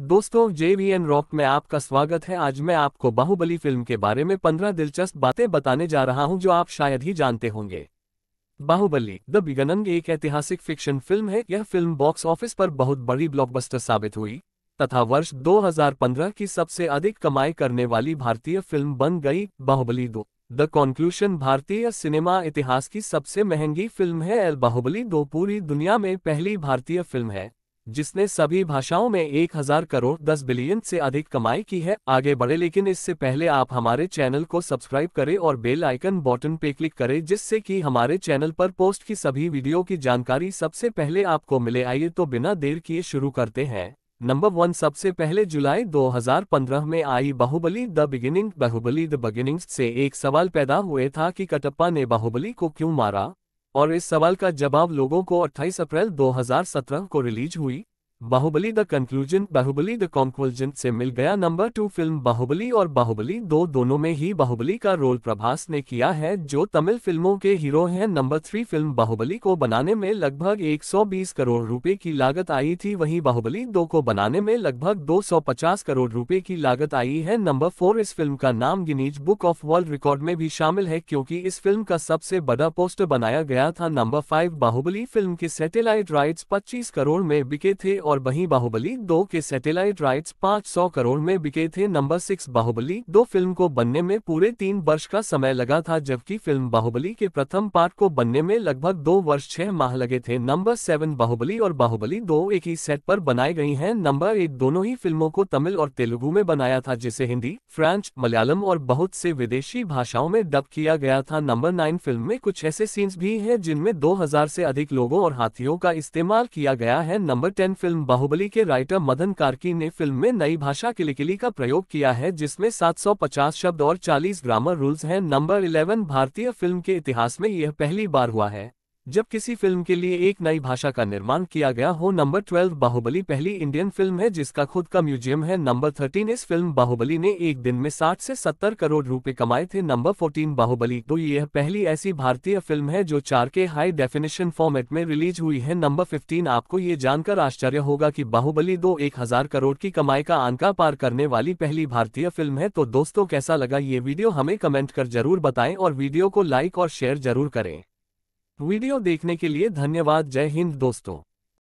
दोस्तों V N rock में आपका स्वागत है आज मैं आपको बाहुबली फिल्म के बारे में पंद्रह दिलचस्प बातें बताने जा रहा हूं जो आप शायद ही जानते होंगे बाहुबली द बिगनंग एक ऐतिहासिक फिक्शन फिल्म है यह फिल्म बॉक्स ऑफिस पर बहुत बड़ी ब्लॉकबस्टर साबित हुई तथा वर्ष 2015 की सबसे अधिक कमाई करने वाली भारतीय फिल्म बन गई बाहुबली दो द कॉन्क्लूशन भारतीय सिनेमा इतिहास की सबसे महंगी फिल्म है एल बाहुबली दो पूरी दुनिया में पहली भारतीय फिल्म है जिसने सभी भाषाओं में 1000 करोड़ 10 बिलियन से अधिक कमाई की है आगे बढ़े लेकिन इससे पहले आप हमारे चैनल को सब्सक्राइब करें और बेल आइकन बटन पे क्लिक करें जिससे कि हमारे चैनल पर पोस्ट की सभी वीडियो की जानकारी सबसे पहले आपको मिले आइए तो बिना देर किए शुरू करते हैं नंबर वन सबसे पहले जुलाई 2015 में आई Baahubali the beginning Baahubali the beginnings से एक सवाल पैदा हुए था कि कटप्पा ने बाहुबली को क्यों मारा और इस सवाल का जवाब लोगों को 28 अप्रैल 2017 को रिलीज हुई Baahubali the conclusion Baahubali the conclusion से मिल गया नंबर टू फिल्म बाहुबली और बाहुबली दो दोनों में ही बाहुबली का रोल प्रभास ने किया है जो तमिल फिल्मों के हीरो हैं नंबर थ्री फिल्म बाहुबली को बनाने में लगभग 120 करोड़ रुपए की लागत आई थी वहीं बाहुबली दो को बनाने में लगभग 250 करोड़ रुपए की लागत आई है नंबर फोर इस फिल्म का नाम Guinness Book of World Record में भी शामिल है क्योंकि इस फिल्म का सबसे बड़ा पोस्टर बनाया गया था नंबर फाइव बाहुबली फिल्म के सेटेलाइट राइट्स पच्चीस करोड़ में बिके थे और बही बाहुबली दो के सैटेलाइट राइट्स 500 करोड़ में बिके थे नंबर सिक्स बाहुबली दो फिल्म को बनने में पूरे तीन वर्ष का समय लगा था जबकि फिल्म बाहुबली के प्रथम पार्ट को बनने में लगभग दो वर्ष छह माह लगे थे नंबर सेवन बाहुबली और बाहुबली दो एक ही सेट पर बनाई गई हैं नंबर एक दोनों ही फिल्मों को तमिल और तेलुगु में बनाया था जिसे हिंदी फ्रेंच मलयालम और बहुत से विदेशी भाषाओं में डब किया गया था नंबर नाइन फिल्म में कुछ ऐसे सीन्स भी है जिनमें दो हजार से अधिक लोगों और हाथियों का इस्तेमाल किया गया है number ten film film Baahubali के राइटर मदन कार्की ने फिल्म में नई भाषा किलिकिली का प्रयोग किया है जिसमें 750 शब्द और 40 ग्रामर रूल्स हैं नंबर 11 भारतीय फिल्म के इतिहास में यह पहली बार हुआ है जब किसी फिल्म के लिए एक नई भाषा का निर्माण किया गया हो नंबर ट्वेल्व बाहुबली पहली इंडियन फिल्म है जिसका खुद का म्यूजियम है नंबर थर्टीन इस फिल्म बाहुबली ने एक दिन में 60 से 70 करोड़ रुपए कमाए थे नंबर फोर्टीन बाहुबली तो यह पहली ऐसी भारतीय फिल्म है जो चार के हाई डेफिनेशन फॉर्मेट में रिलीज हुई है नंबर फिफ़्टीन आपको ये जानकर आश्चर्य होगा कि बाहुबली दो एक हजार करोड़ की कमाई का आंका पार करने वाली पहली भारतीय फिल्म है तो दोस्तों कैसा लगा ये वीडियो हमें कमेंट कर जरूर बताएं और वीडियो को लाइक और शेयर जरूर करें वीडियो देखने के लिए धन्यवाद जय हिंद दोस्तों